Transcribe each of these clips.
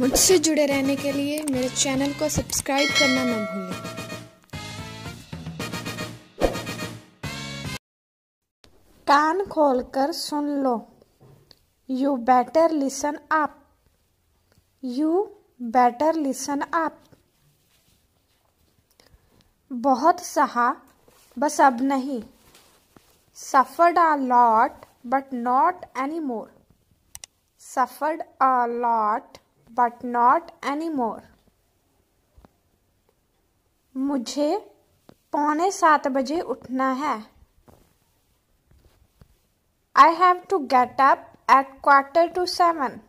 मुझसे जुड़े रहने के लिए मेरे चैनल को सब्सक्राइब करना न भूलें कान खोलकर सुन लो you better listen up you better listen आप बहुत सहा बस अब नहीं suffered a lot but not any more suffered a lot but not any more मुझे पौने सात बजे उठना है I have to get up at quarter to seven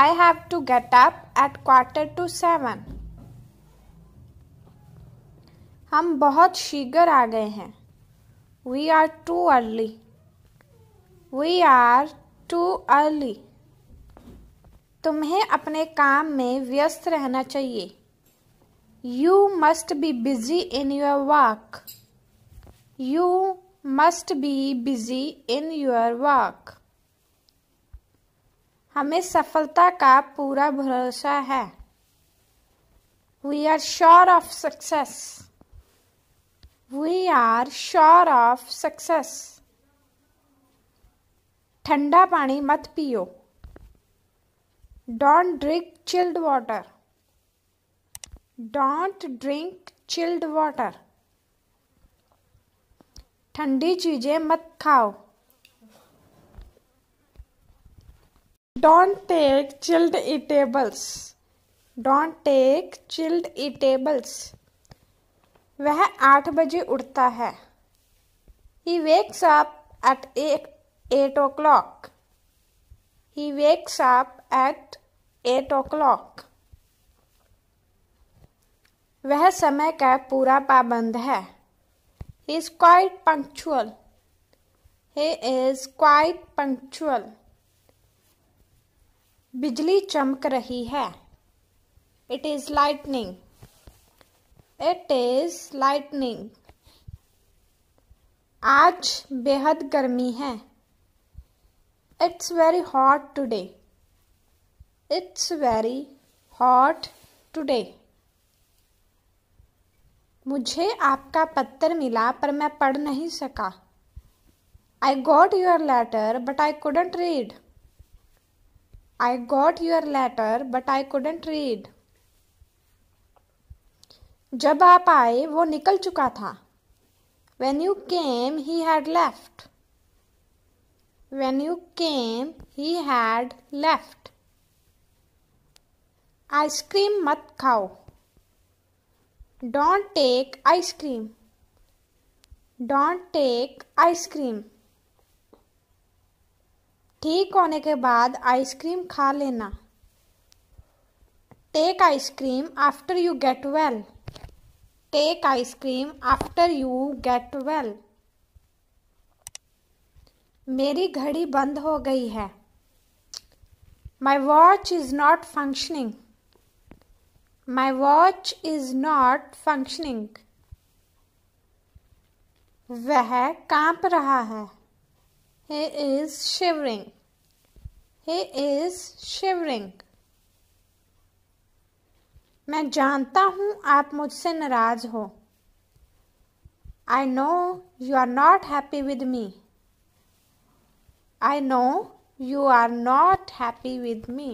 I have to get up at quarter to seven हम बहुत शीघ्र आ गए हैं we are too early we are too early तुम्हें अपने काम में व्यस्त रहना चाहिए you must be busy in your work you must be busy in your work हमें सफलता का पूरा भरोसा है we are sure of success we are sure of success ठंडा पानी मत पियो don't drink chilled water don't drink chilled water ठंडी चीजें मत खाओ don't take chilled eatables don't take chilled eatables वह आठ बजे उठता है he wakes up at eight o'clock he wakes up at eight o'clock वह समय का पूरा पाबंद है he is quite punctual he is quite punctual बिजली चमक रही है it is lightning it is lightning आज बेहद गर्मी है it's very hot today it's very hot today. मुझे आपका पत्र मिला पर मैं पढ़ नहीं सका I got your letter but I couldn't read I got your letter but I couldn't read जब आप आए वो निकल चुका था when you came he had left when you came he had left ice cream मत खाओ don't take ice cream don't take ice cream ठीक होने के बाद आइसक्रीम खा लेना take ice cream after you get well take ice cream after you get well मेरी घड़ी बंद हो गई है my watch is not functioning My watch is not functioning. वह कांप रहा है He is shivering. He is shivering. मैं जानता हूं आप मुझसे नाराज हो I know you are not happy with me I know you are not happy with me